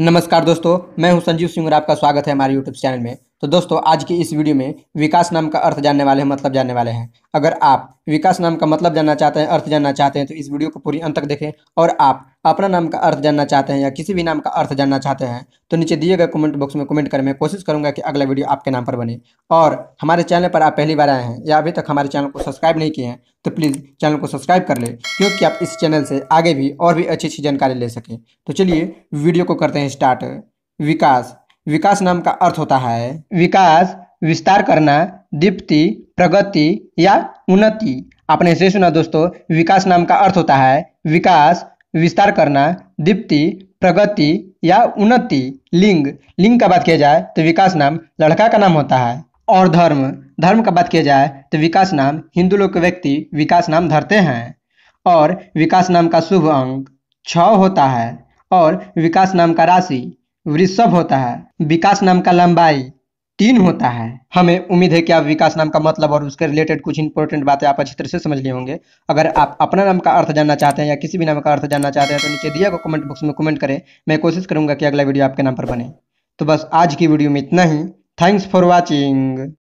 नमस्कार दोस्तों मैं हूं संजीव सिंह और आपका स्वागत है हमारे यूट्यूब चैनल में तो दोस्तों आज की इस वीडियो में विकास नाम का अर्थ जानने वाले हैं मतलब जानने वाले हैं अगर आप विकास नाम का मतलब जानना चाहते हैं अर्थ जानना चाहते हैं तो इस वीडियो को पूरी अंत तक देखें और आप अपना नाम का अर्थ जानना चाहते हैं या किसी भी नाम का अर्थ जानना चाहते हैं तो नीचे दिए गए कमेंट बॉक्स में कमेंट करें मैं कोशिश करूंगा कि अगला वीडियो आपके नाम पर बने और हमारे चैनल पर आप पहली बार आए हैं या अभी तक हमारे चैनल को सब्सक्राइब नहीं किए हैं तो प्लीज़ चैनल को सब्सक्राइब कर ले क्योंकि आप इस चैनल से आगे भी और भी अच्छी अच्छी जानकारी ले सकें तो चलिए वीडियो को करते हैं स्टार्ट विकास विकास नाम का अर्थ होता है विकास विस्तार करना दीप्ति प्रगति या उन्नति आपने से सुना दोस्तों विकास नाम का अर्थ होता है विकास विस्तार करना दीप्ति प्रगति या उन्नति लिंग लिंग का बात किया जाए तो विकास नाम लड़का का नाम होता है और धर्म धर्म का बात किया जाए तो विकास नाम हिंदू लोग के व्यक्ति विकास नाम धरते हैं और विकास नाम का शुभ अंक छ होता है और विकास नाम का राशि वृषभ होता है विकास नाम का लंबाई तीन होता है हमें उम्मीद है कि आप विकास नाम का मतलब और उसके रिलेटेड कुछ इंपॉर्टेंट बातें आप अच्छी तरह से समझ लिए होंगे अगर आप अपना नाम का अर्थ जानना चाहते हैं या किसी भी नाम का अर्थ जानना चाहते हैं तो नीचे दिया को कमेंट बॉक्स में कमेंट करें मैं कोशिश करूंगा कि अगला वीडियो आपके नाम पर बने तो बस आज की वीडियो में इतना ही थैंक्स फॉर वॉचिंग